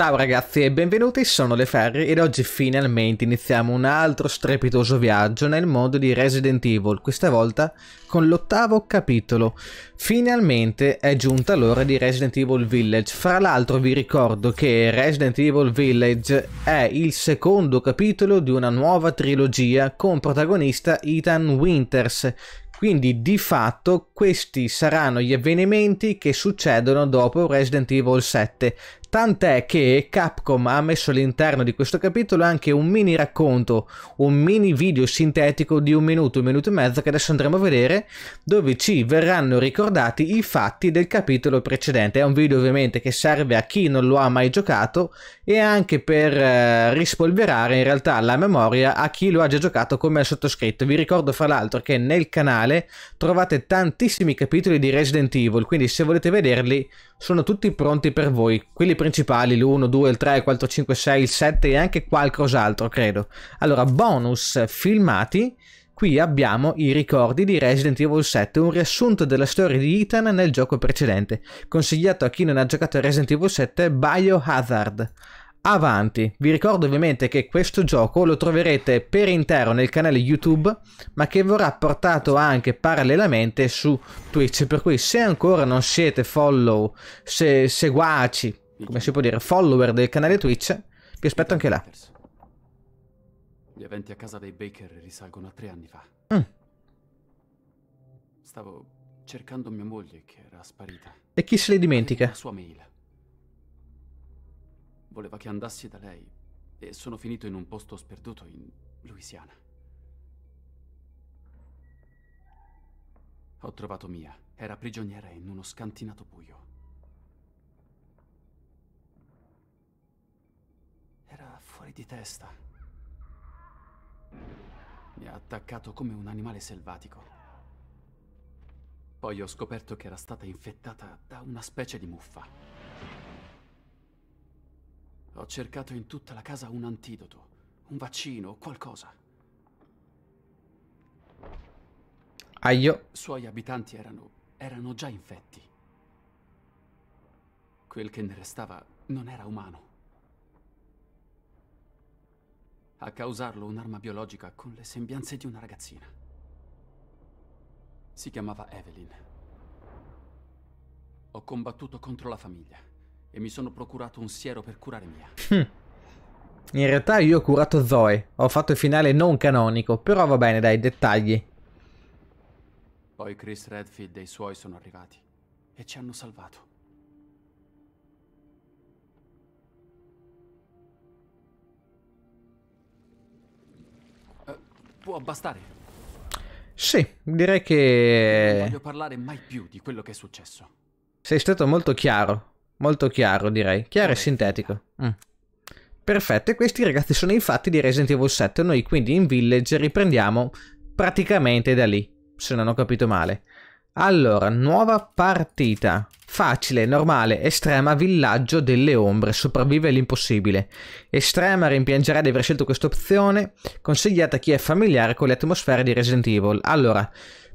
Ciao ragazzi e benvenuti, sono Le Ferri ed oggi finalmente iniziamo un altro strepitoso viaggio nel mondo di Resident Evil, questa volta con l'ottavo capitolo. Finalmente è giunta l'ora di Resident Evil Village, fra l'altro vi ricordo che Resident Evil Village è il secondo capitolo di una nuova trilogia con protagonista Ethan Winters, quindi di fatto questi saranno gli avvenimenti che succedono dopo Resident Evil 7, Tant'è che Capcom ha messo all'interno di questo capitolo anche un mini racconto, un mini video sintetico di un minuto, un minuto e mezzo che adesso andremo a vedere, dove ci verranno ricordati i fatti del capitolo precedente. È un video ovviamente che serve a chi non lo ha mai giocato e anche per eh, rispolverare in realtà la memoria a chi lo ha già giocato come è sottoscritto. Vi ricordo fra l'altro che nel canale trovate tantissimi capitoli di Resident Evil, quindi se volete vederli sono tutti pronti per voi. Quelli principali, l'1, 2, il 3, il 4, 5, 6, il 7 e anche qualcos'altro, credo. Allora, bonus filmati. Qui abbiamo i ricordi di Resident Evil 7, un riassunto della storia di Ethan nel gioco precedente, consigliato a chi non ha giocato a Resident Evil 7 Biohazard. Avanti, vi ricordo ovviamente che questo gioco lo troverete per intero nel canale YouTube, ma che verrà portato anche parallelamente su Twitch, per cui se ancora non siete follow, se seguaci, come si può dire, follower del canale Twitch, vi aspetto anche là. Gli eventi a casa dei Baker risalgono a tre anni fa. Mm. Stavo cercando mia moglie che era sparita. E chi se le dimentica? La sua mail. Voleva che andassi da lei e sono finito in un posto sperduto in Louisiana. Ho trovato Mia. Era prigioniera in uno scantinato buio. fuori di testa. Mi ha attaccato come un animale selvatico. Poi ho scoperto che era stata infettata da una specie di muffa. Ho cercato in tutta la casa un antidoto, un vaccino, qualcosa. Aio. Suoi abitanti erano, erano già infetti. Quel che ne restava non era umano. a causarlo un'arma biologica con le sembianze di una ragazzina. Si chiamava Evelyn. Ho combattuto contro la famiglia e mi sono procurato un siero per curare Mia. Hm. In realtà io ho curato Zoe, ho fatto il finale non canonico, però va bene dai, dettagli. Poi Chris Redfield e i suoi sono arrivati e ci hanno salvato. Può bastare. Sì, direi che... Non voglio parlare mai più di quello che è successo. Sei stato molto chiaro, molto chiaro direi, chiaro e sintetico. Mm. Perfetto, e questi ragazzi sono i fatti di Resident Evil 7, noi quindi in Village riprendiamo praticamente da lì, se non ho capito male. Allora, nuova partita. Facile, normale, estrema, villaggio delle ombre, sopravvive l'impossibile. Estrema rimpiangerà di aver scelto questa opzione, consigliata a chi è familiare con le atmosfere di Resident Evil. Allora,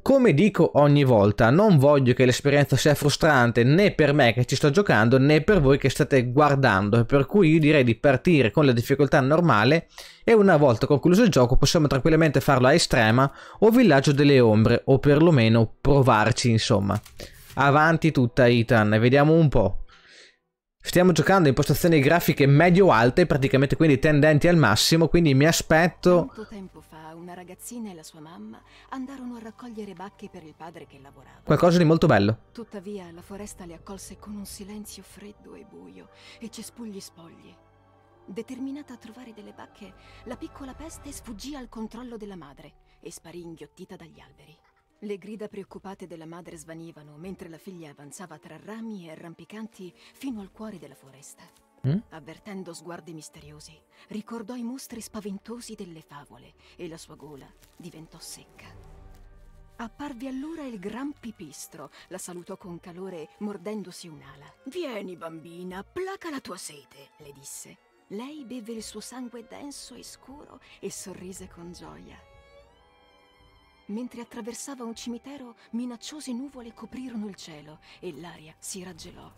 come dico ogni volta, non voglio che l'esperienza sia frustrante né per me che ci sto giocando né per voi che state guardando, per cui io direi di partire con la difficoltà normale e una volta concluso il gioco possiamo tranquillamente farlo a estrema o villaggio delle ombre o perlomeno provarci insomma. Avanti tutta Ethan, vediamo un po'. Stiamo giocando impostazioni grafiche medio-alte, praticamente quindi tendenti al massimo, quindi mi aspetto una ragazzina e la sua mamma andarono a raccogliere bacche per il padre che lavorava. Qualcosa di molto bello. Tuttavia, la foresta le accolse con un silenzio freddo e buio e cespugli spogli. Determinata a trovare delle bacche, la piccola peste sfuggì al controllo della madre e sparì inghiottita dagli alberi. Le grida preoccupate della madre svanivano mentre la figlia avanzava tra rami e arrampicanti fino al cuore della foresta. Mm? Avvertendo sguardi misteriosi, ricordò i mostri spaventosi delle favole e la sua gola diventò secca. Apparve allora il gran pipistro, la salutò con calore mordendosi un'ala. Vieni bambina, placa la tua sete, le disse. Lei beve il suo sangue denso e scuro e sorrise con gioia. Mentre attraversava un cimitero, minacciose nuvole coprirono il cielo e l'aria si raggelò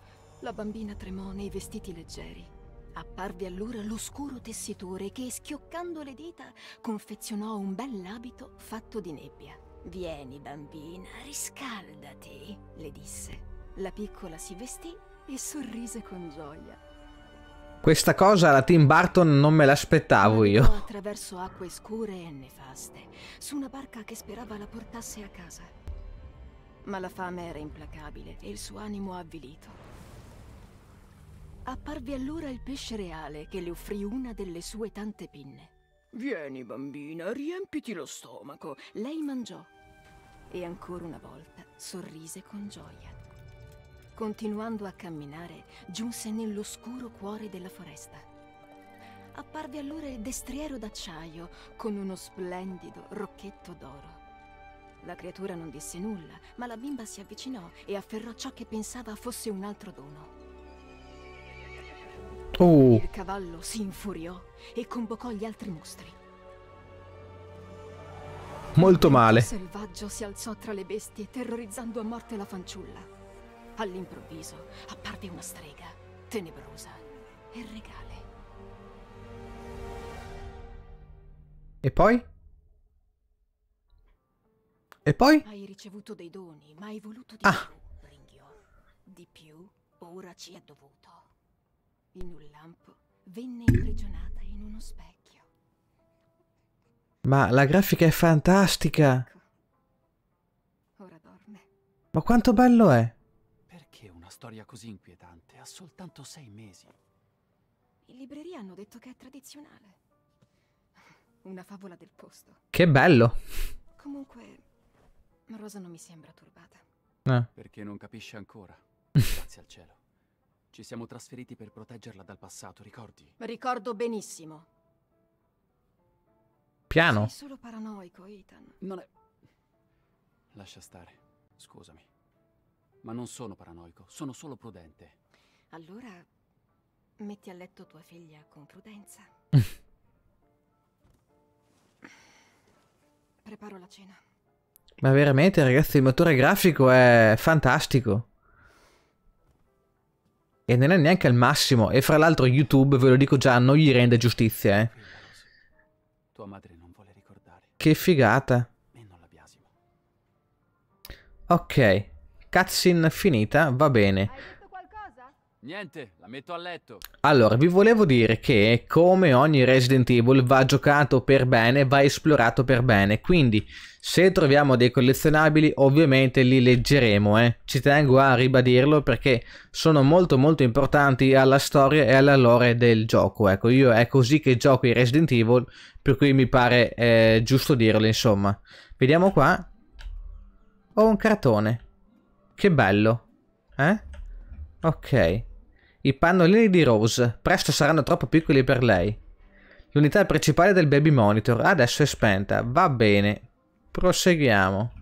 la bambina tremò nei vestiti leggeri. Apparve allora l'oscuro tessitore che, schioccando le dita, confezionò un bell'abito fatto di nebbia. Vieni, bambina, riscaldati, le disse. La piccola si vestì e sorrise con gioia. Questa cosa la Tim Burton non me l'aspettavo io. Attraverso acque scure e nefaste, su una barca che sperava la portasse a casa. Ma la fame era implacabile e il suo animo avvilito. Apparve allora il pesce reale che le offrì una delle sue tante pinne. Vieni, bambina, riempiti lo stomaco. Lei mangiò e ancora una volta sorrise con gioia. Continuando a camminare, giunse nell'oscuro cuore della foresta. Apparve allora il destriero d'acciaio con uno splendido rocchetto d'oro. La creatura non disse nulla, ma la bimba si avvicinò e afferrò ciò che pensava fosse un altro dono. Uh. Il cavallo si infuriò e convocò gli altri mostri. Molto male. Il selvaggio si alzò tra le bestie, terrorizzando a morte la fanciulla. All'improvviso apparve una strega, tenebrosa e regale. E poi? E poi? Hai ricevuto dei doni, ma hai voluto di ah. più, Ringhio. Di più, ora ci è dovuto. In un lampo venne imprigionata in uno specchio. Ma la grafica è fantastica! Ecco. Ora dorme. Ma quanto bello è! Perché una storia così inquietante ha soltanto sei mesi? In libreria hanno detto che è tradizionale. Una favola del posto. Che bello! Comunque, Rosa non mi sembra turbata. Eh. Perché non capisce ancora. Grazie al cielo. Ci siamo trasferiti per proteggerla dal passato, ricordi? Ricordo benissimo. Piano. Sei solo paranoico, Ethan. Non è... Lascia stare. Scusami. Ma non sono paranoico, sono solo prudente. Allora, metti a letto tua figlia con prudenza. Preparo la cena. Ma veramente, ragazzi, il motore grafico è fantastico e non è neanche al massimo. E fra l'altro YouTube, ve lo dico già, non gli rende giustizia, eh. Che figata. Ok, cutscene finita, va bene. Niente, la metto a letto. Allora, vi volevo dire che come ogni Resident Evil va giocato per bene, va esplorato per bene, quindi se troviamo dei collezionabili ovviamente li leggeremo, eh. ci tengo a ribadirlo perché sono molto molto importanti alla storia e alla lore del gioco, ecco io è così che gioco i Resident Evil, per cui mi pare eh, giusto dirlo insomma. Vediamo qua, ho un cartone, che bello, eh? Ok. I pannolini di Rose presto saranno troppo piccoli per lei. L'unità principale del baby monitor adesso è spenta. Va bene. Proseguiamo.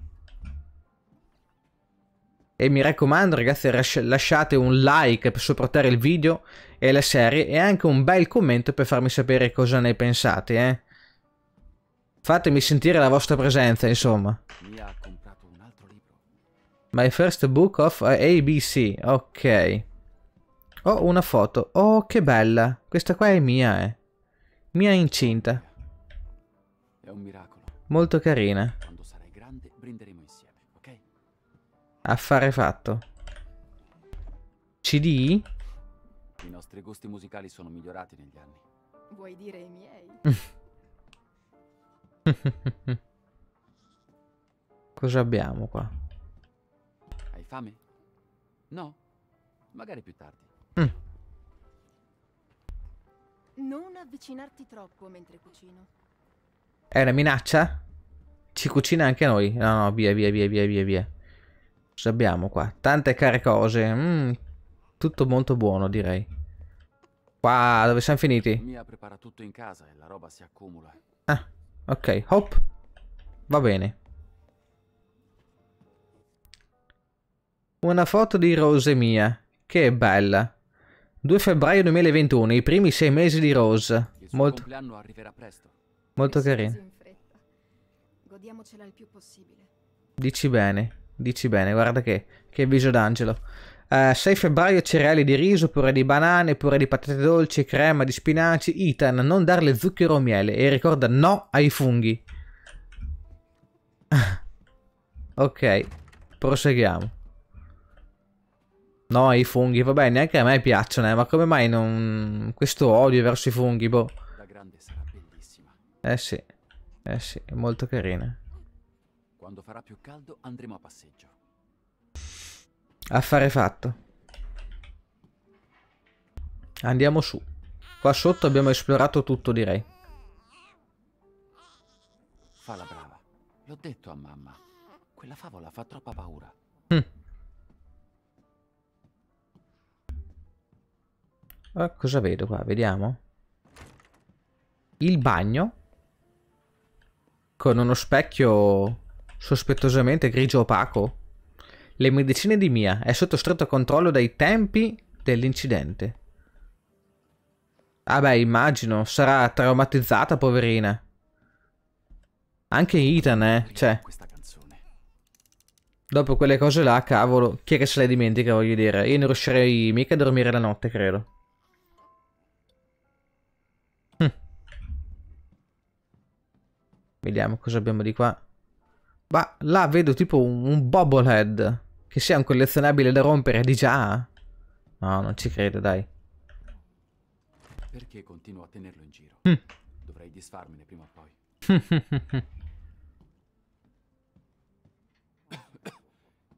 E mi raccomando ragazzi lasciate un like per supportare il video e la serie e anche un bel commento per farmi sapere cosa ne pensate. Eh? Fatemi sentire la vostra presenza insomma. My first book of ABC. Ok. Oh, una foto. Oh, che bella. Questa qua è mia, eh. Mia incinta. È un miracolo. Molto carina. Quando sarai grande, brinderemo insieme, ok? Affare fatto. CD? I nostri gusti musicali sono migliorati negli anni. Vuoi dire i miei? Cosa abbiamo qua? Hai fame? No, magari più tardi. Mm. Non avvicinarti troppo mentre cucino. È eh, una minaccia? Ci cucina anche noi. No, no, via, via, via, via, via, via. Cosa abbiamo qua? Tante care cose. Mm. tutto molto buono, direi. Qua, dove siamo finiti? Mia prepara tutto in casa e la roba si accumula. Ah, ok. Hop. Va bene. Una foto di Rosemia. Che bella. 2 febbraio 2021, i primi sei mesi di Rose. Molto, molto carino. Dici bene, dici bene, guarda che, che viso d'angelo. Uh, eh, 6 febbraio cereali di riso, pure di banane, pure di patate dolci, crema di spinaci. Ethan, non darle zucchero o miele e ricorda no ai funghi. ok, proseguiamo. No, i funghi, vabbè, neanche a me piacciono, eh, ma come mai non... questo odio verso i funghi, boh. Eh sì, eh sì, è molto carina. Quando farà più caldo andremo a passeggio. Affare fatto. Andiamo su. Qua sotto abbiamo esplorato tutto, direi. Fa la brava. L'ho detto a mamma. Quella favola fa troppa paura. Mm. Allora, ah, cosa vedo qua? Vediamo. Il bagno. Con uno specchio sospettosamente grigio opaco. Le medicine di Mia è sotto stretto controllo dai tempi dell'incidente. Ah beh, immagino, sarà traumatizzata, poverina. Anche Ethan, eh, cioè. Dopo quelle cose là, cavolo, chi è che se le dimentica, voglio dire? Io non riuscirei mica a dormire la notte, credo. Vediamo cosa abbiamo di qua. Ma là vedo tipo un, un bobblehead. Che sia un collezionabile da rompere di già. No, non ci credo, dai. Perché continuo a tenerlo in giro? Mm. Dovrei disfarmene prima o poi.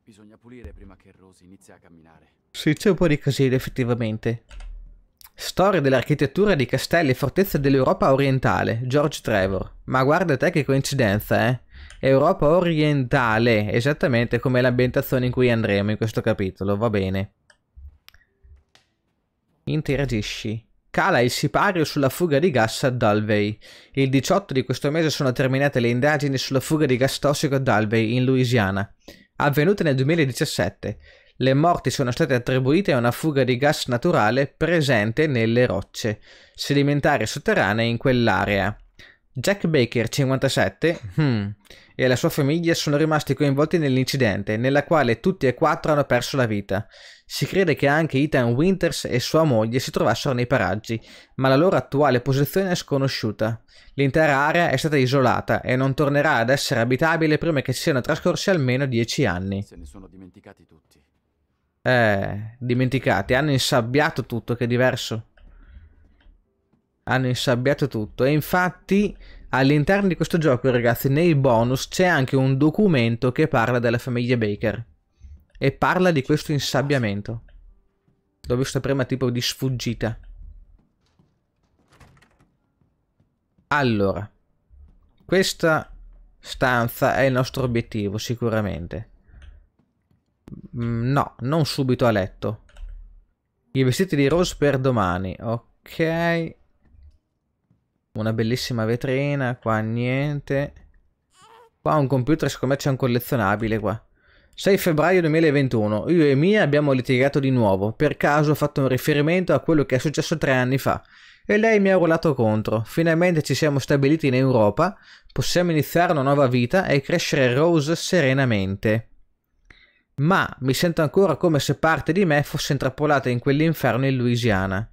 Bisogna pulire prima che Rosy inizi a camminare. Sì, c'è un po' di casino, effettivamente. Storia dell'architettura di castelli e fortezze dell'Europa orientale, George Trevor. Ma guarda te che coincidenza, eh? Europa orientale, esattamente come l'ambientazione in cui andremo in questo capitolo, va bene. Interagisci. Cala il sipario sulla fuga di gas a Dalvey. Il 18 di questo mese sono terminate le indagini sulla fuga di gas tossico a Dalvey, in Louisiana, avvenute nel 2017. Le morti sono state attribuite a una fuga di gas naturale presente nelle rocce sedimentari sotterranee in quell'area. Jack Baker, 57, hmm, e la sua famiglia sono rimasti coinvolti nell'incidente, nella quale tutti e quattro hanno perso la vita. Si crede che anche Ethan Winters e sua moglie si trovassero nei paraggi, ma la loro attuale posizione è sconosciuta. L'intera area è stata isolata e non tornerà ad essere abitabile prima che siano trascorsi almeno dieci anni. Se ne sono dimenticati tutti. Eh, dimenticati. Hanno insabbiato tutto, che è diverso. Hanno insabbiato tutto. E infatti all'interno di questo gioco, ragazzi, nei bonus c'è anche un documento che parla della famiglia Baker. E parla di questo insabbiamento. L'ho visto prima tipo di sfuggita. Allora, questa stanza è il nostro obiettivo sicuramente. Mm, no, non subito a letto. I vestiti di Rose per domani. Ok. Una bellissima vetrina. Qua niente. Qua un computer, secondo me c'è un collezionabile qua. 6 febbraio 2021. Io e Mia abbiamo litigato di nuovo. Per caso ho fatto un riferimento a quello che è successo tre anni fa. E lei mi ha urlato contro. Finalmente ci siamo stabiliti in Europa. Possiamo iniziare una nuova vita e crescere Rose serenamente ma mi sento ancora come se parte di me fosse intrappolata in quell'inferno in Louisiana.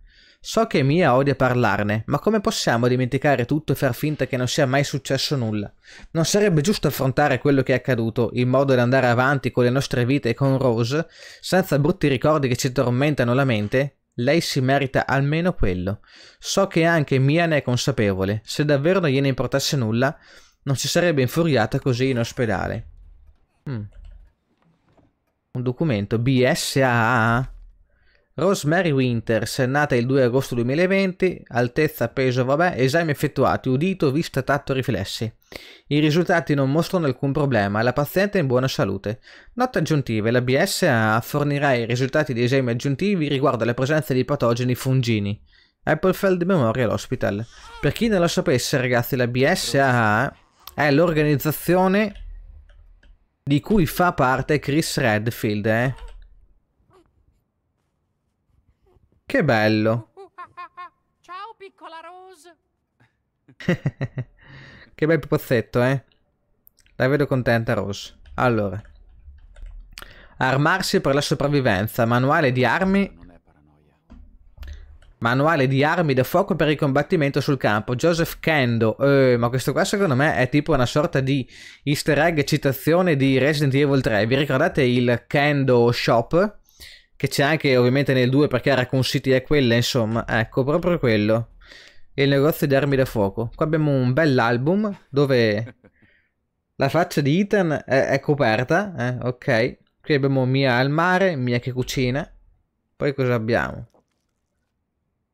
So che Mia odia parlarne, ma come possiamo dimenticare tutto e far finta che non sia mai successo nulla? Non sarebbe giusto affrontare quello che è accaduto, in modo da andare avanti con le nostre vite e con Rose, senza brutti ricordi che ci tormentano la mente? Lei si merita almeno quello. So che anche Mia ne è consapevole. Se davvero non gliene importasse nulla, non si sarebbe infuriata così in ospedale. Mm. Un documento BSAA. Rosemary Winters, nata il 2 agosto 2020, altezza, peso, vabbè, esami effettuati, udito, vista, tatto, riflessi. I risultati non mostrano alcun problema, la paziente è in buona salute. Note aggiuntive, la BSA fornirà i risultati di esami aggiuntivi riguardo alla presenza di patogeni fungini. Applefield Memorial Hospital. Per chi non lo sapesse, ragazzi, la BSAA è l'organizzazione di cui fa parte Chris Redfield, eh. Che bello. Ciao piccola Rose. che bel pozzetto, eh. La vedo contenta Rose. Allora. Armarsi per la sopravvivenza, manuale di armi Manuale di armi da fuoco per il combattimento sul campo, Joseph Kendo. Eh, ma questo qua secondo me è tipo una sorta di easter egg citazione di Resident Evil 3. Vi ricordate il Kendo Shop? Che c'è anche ovviamente nel 2 perché Raccoon City è quella, insomma. Ecco, proprio quello. Il negozio di armi da fuoco. Qua abbiamo un bell'album dove la faccia di Ethan è, è coperta. Eh, ok. Qui abbiamo Mia al mare, Mia che cucina. Poi cosa abbiamo?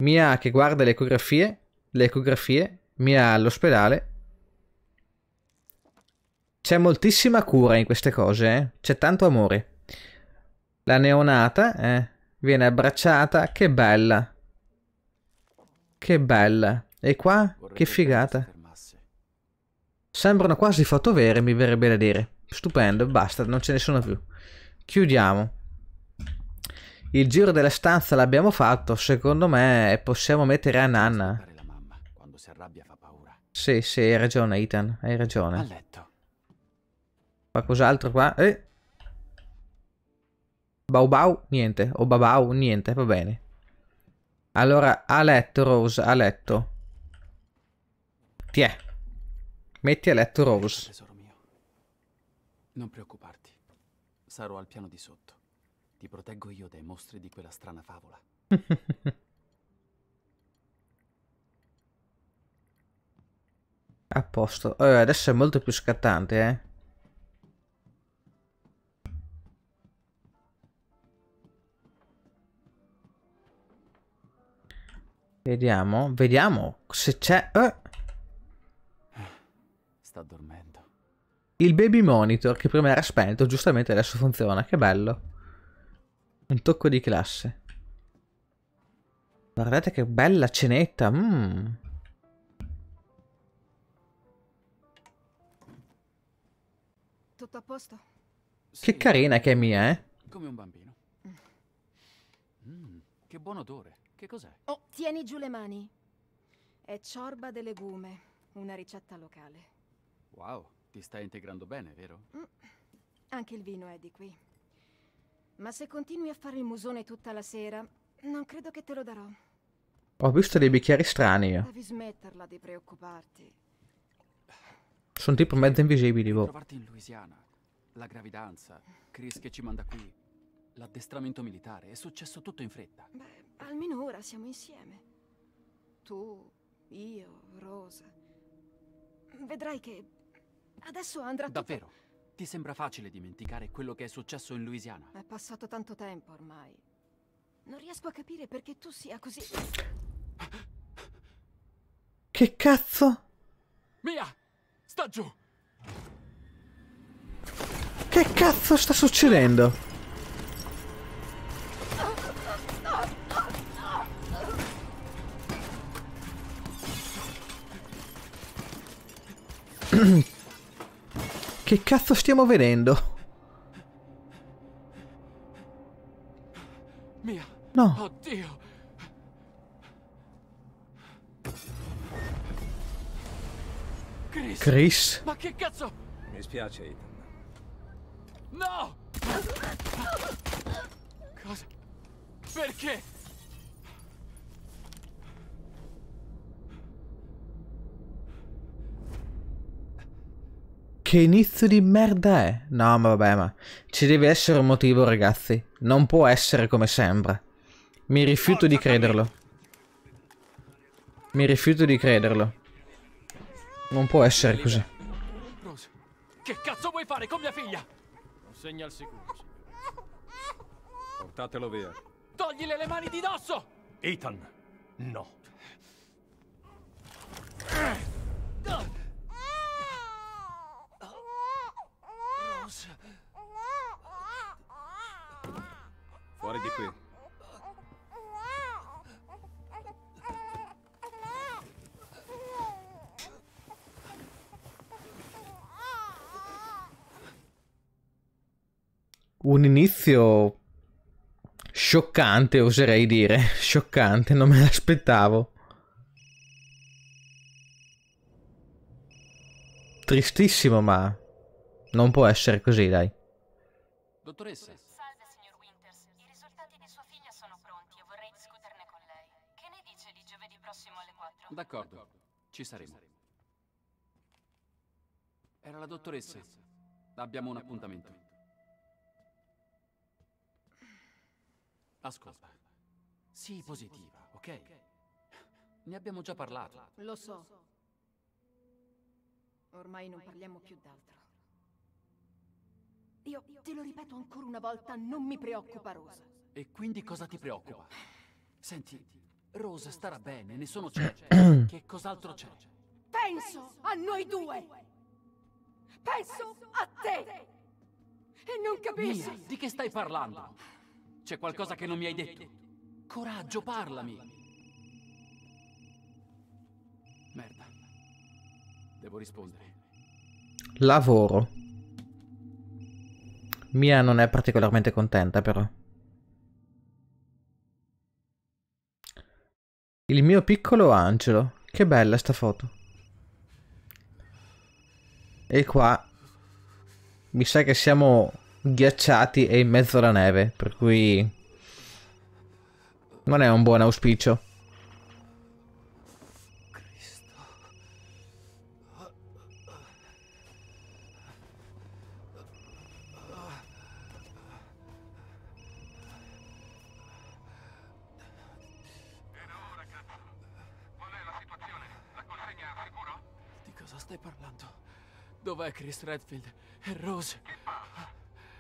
Mia che guarda le ecografie, le ecografie, Mia all'ospedale. C'è moltissima cura in queste cose, eh? c'è tanto amore. La neonata eh, viene abbracciata, che bella. Che bella. E qua, Vorrei che figata. Sembrano quasi foto vere, mi verrebbe da dire. Stupendo, basta, non ce ne sono più. Chiudiamo il giro della stanza l'abbiamo fatto, secondo me possiamo mettere a Nanna. Quando si arrabbia fa paura. Sì, sì, hai ragione Ethan, hai ragione. A letto. Qualcos'altro qua? Eh. Bau bau, niente. O babau, niente, va bene. Allora, a letto Rose, a letto. Tiè. Metti a letto Rose. Non preoccuparti. Sarò al piano di sotto. Ti proteggo io dai mostri di quella strana favola. A posto. Allora, adesso è molto più scattante, eh. Vediamo, vediamo se c'è... Eh. Sta dormendo. Il baby monitor che prima era spento, giustamente adesso funziona, che bello. Un tocco di classe. Guardate che bella cenetta. Mm. Tutto a posto? Che carina che è mia, eh? Come un bambino. Mm, che buon odore. Che cos'è? Oh, tieni giù le mani. È ciorba de legume, una ricetta locale. Wow, ti stai integrando bene, vero? Mm. Anche il vino è di qui. Ma se continui a fare il musone tutta la sera, non credo che te lo darò. Ho visto dei bicchieri strani eh. Devi smetterla di preoccuparti. Sono tipo mezzo invisibili, boh. Trovarti in Louisiana, la gravidanza, Chris che ci manda qui, l'addestramento militare, è successo tutto in fretta. Beh, almeno ora siamo insieme. Tu, io, Rosa. Vedrai che adesso andrà tutto... Davvero? Ti sembra facile dimenticare quello che è successo in Louisiana? È passato tanto tempo ormai. Non riesco a capire perché tu sia così... Che cazzo? Mia! Sta giù! Che cazzo sta succedendo? Che cazzo stiamo vedendo? Mia. No. Oddio. Chris. Chris. Ma che cazzo? Mi spiace, Ethan. No! Cosa? Perché? Che inizio di merda è? No, ma vabbè, ma ci deve essere un motivo, ragazzi. Non può essere come sembra. Mi rifiuto di crederlo. Mi rifiuto di crederlo. Non può essere così. Rose, che cazzo vuoi fare con mia figlia? Consegna al sicuro, Portatelo via. Toglile le mani di dosso! Ethan, no. fuori di qui. Un inizio scioccante, oserei dire. Scioccante, non me l'aspettavo. Tristissimo, ma non può essere così, dai. Dottoressa, D'accordo, ci saremo. Era la dottoressa. Abbiamo un appuntamento. Ascolta. Sii positiva, ok? Ne abbiamo già parlato. Lo so. Ormai non parliamo più d'altro. Io te lo ripeto ancora una volta, non mi preoccupa Rosa. E quindi cosa ti preoccupa? Senti, Rosa starà bene, ne certo. sono certo. che cos'altro c'è? Penso a noi due. Penso a te. E non capisco. Mia, di che stai parlando? C'è qualcosa che non mi hai detto. Coraggio, parlami. Merda. Devo rispondere. Lavoro. Mia non è particolarmente contenta però. Il mio piccolo angelo. Che bella sta foto. E qua mi sa che siamo ghiacciati e in mezzo alla neve, per cui non è un buon auspicio. stai parlando? Dov'è Chris Redfield e Rose? Che passa?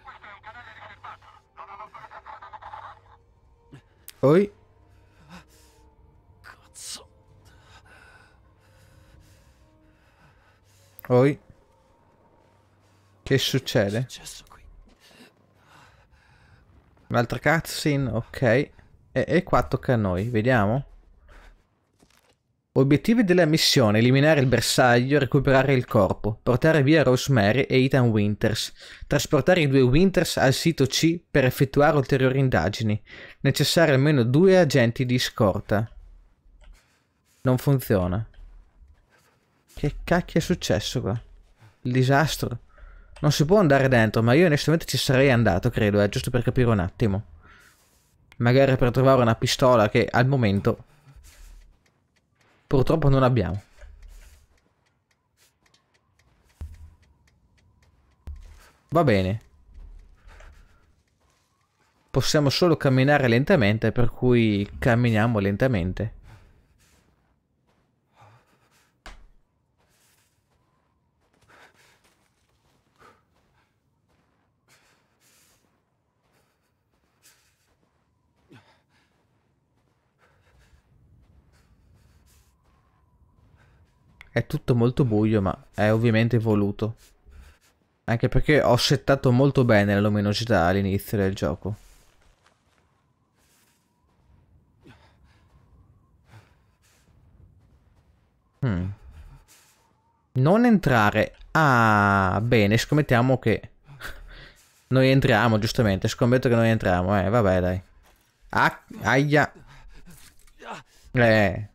Questo è un canale riservato. Non hanno autorizzazione da canale. Poi? Cazzo. Poi? Che succede? Un'altra cutscene, ok. E, e qua tocca a noi, vediamo. Obiettivi della missione: eliminare il bersaglio, recuperare il corpo, portare via Rosemary e Ethan Winters, trasportare i due Winters al sito C per effettuare ulteriori indagini. Necessari almeno due agenti di scorta. Non funziona. Che cacchio è successo qua? Il disastro. Non si può andare dentro, ma io onestamente ci sarei andato, credo, eh, giusto per capire un attimo. Magari per trovare una pistola che al momento Purtroppo non abbiamo. Va bene. Possiamo solo camminare lentamente, per cui camminiamo lentamente. È tutto molto buio, ma è ovviamente voluto. Anche perché ho settato molto bene la luminosità all'inizio del gioco. Hmm. Non entrare. Ah, bene, scommettiamo che... Noi entriamo, giustamente. Scommetto che noi entriamo. Eh, vabbè, dai. Ah, aia. Eh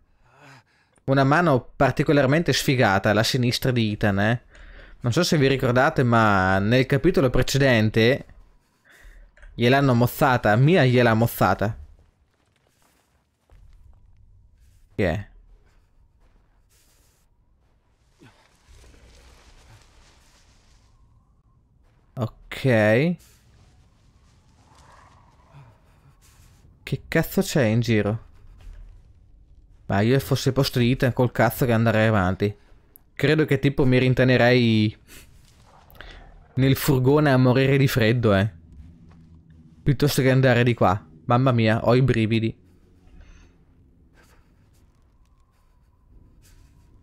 una mano particolarmente sfigata, la sinistra di Ethan. Eh? Non so se vi ricordate, ma nel capitolo precedente gliel'hanno mozzata, Mia gliel'ha mozzata. Che yeah. Ok. Che cazzo c'è in giro? Ma io fossi post-it col cazzo che andrei avanti. Credo che tipo mi rintanerei nel furgone a morire di freddo, eh. Piuttosto che andare di qua. Mamma mia, ho i brividi.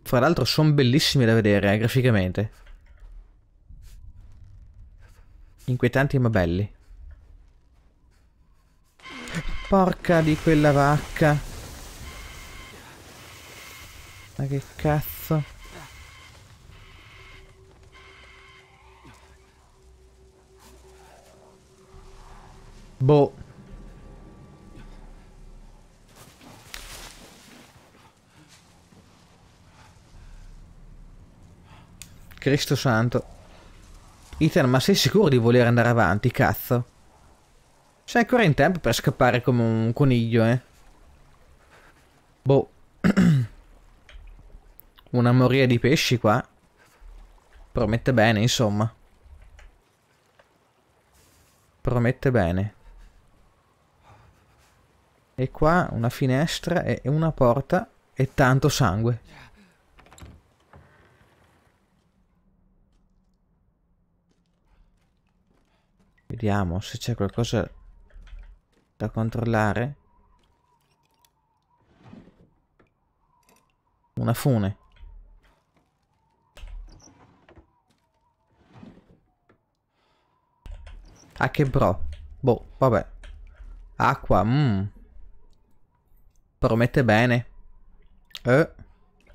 Fra l'altro sono bellissimi da vedere, eh, graficamente. Inquietanti ma belli. Porca di quella vacca. Ma che cazzo? Boh. Cristo santo. Ethan, ma sei sicuro di voler andare avanti, cazzo? C'è ancora in tempo per scappare come un coniglio, eh? Boh. Una moria di pesci qua. Promette bene, insomma. Promette bene. E qua una finestra e una porta e tanto sangue. Vediamo se c'è qualcosa da controllare. Una fune. a che bro. Boh, vabbè. Acqua, mmm. Promette bene. Eh.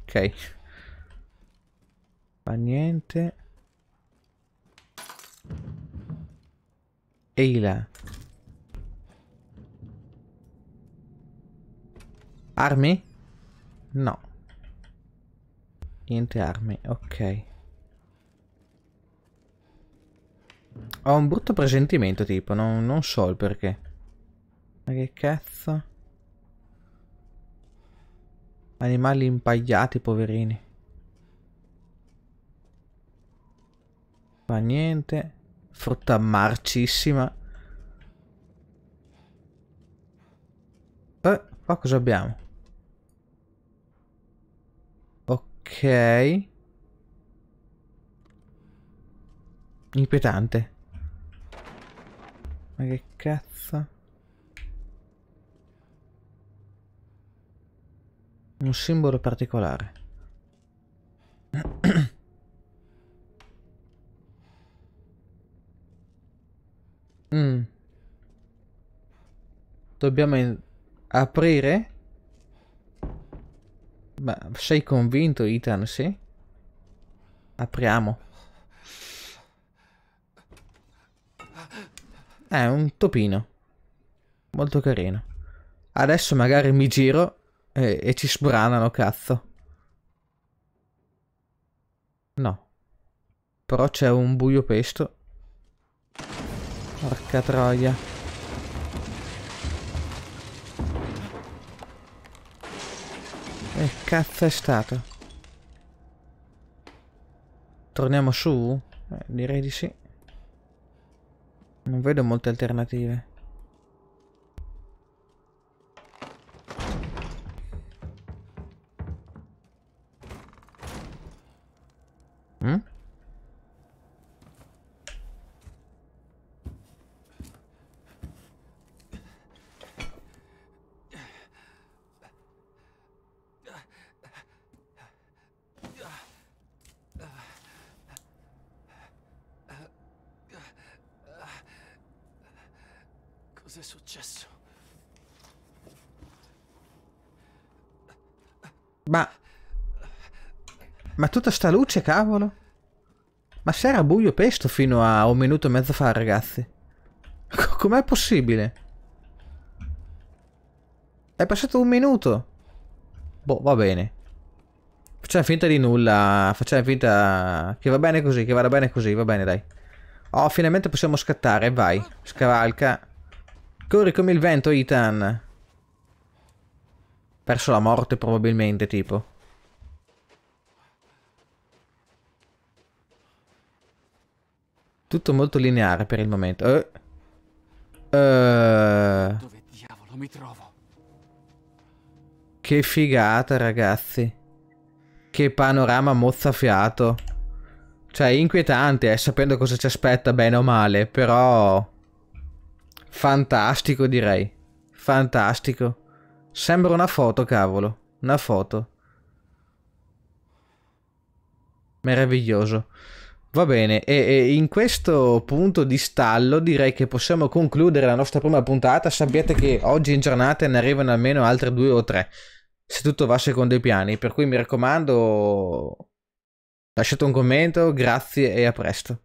Ok. Fa niente. Ehi là. Armi? No. Niente armi, ok. Ho un brutto presentimento, tipo, non, non so il perché. Ma che cazzo? Animali impagliati, poverini. Fa niente. Frutta marcissima. Eh, qua cosa abbiamo? Ok. Inquietante. Ma che cazzo? Un simbolo particolare. mm. Dobbiamo aprire? Ma sei convinto, Ethan, sì? Apriamo. È eh, un topino. Molto carino. Adesso magari mi giro e, e ci sbranano, cazzo. No. Però c'è un buio pesto. Porca troia. Che cazzo è stato? Torniamo su? Eh, direi di sì. Non vedo molte alternative. Cosa successo? Ma... Ma tutta sta luce, cavolo! Ma se era buio pesto fino a un minuto e mezzo fa, ragazzi. Com'è possibile? È passato un minuto. Boh, va bene. Facciamo finta di nulla. Facciamo finta che va bene così, che vada bene così, va bene, dai. Oh, finalmente possiamo scattare, vai. Scavalca. Corri come il vento, Ethan. Perso la morte probabilmente, tipo. Tutto molto lineare per il momento. Eh. Eh. Dove diavolo mi trovo? Che figata, ragazzi. Che panorama mozzafiato. Cioè, inquietante, eh, sapendo cosa ci aspetta, bene o male, però... Fantastico, direi. Fantastico. Sembra una foto, cavolo. Una foto. Meraviglioso. Va bene, e, e, in questo punto di stallo direi che possiamo concludere la nostra prima puntata. Sappiate che oggi in giornata ne arrivano almeno altre due o tre, se tutto va secondo i piani. Per cui mi raccomando, lasciate un commento, grazie e a presto.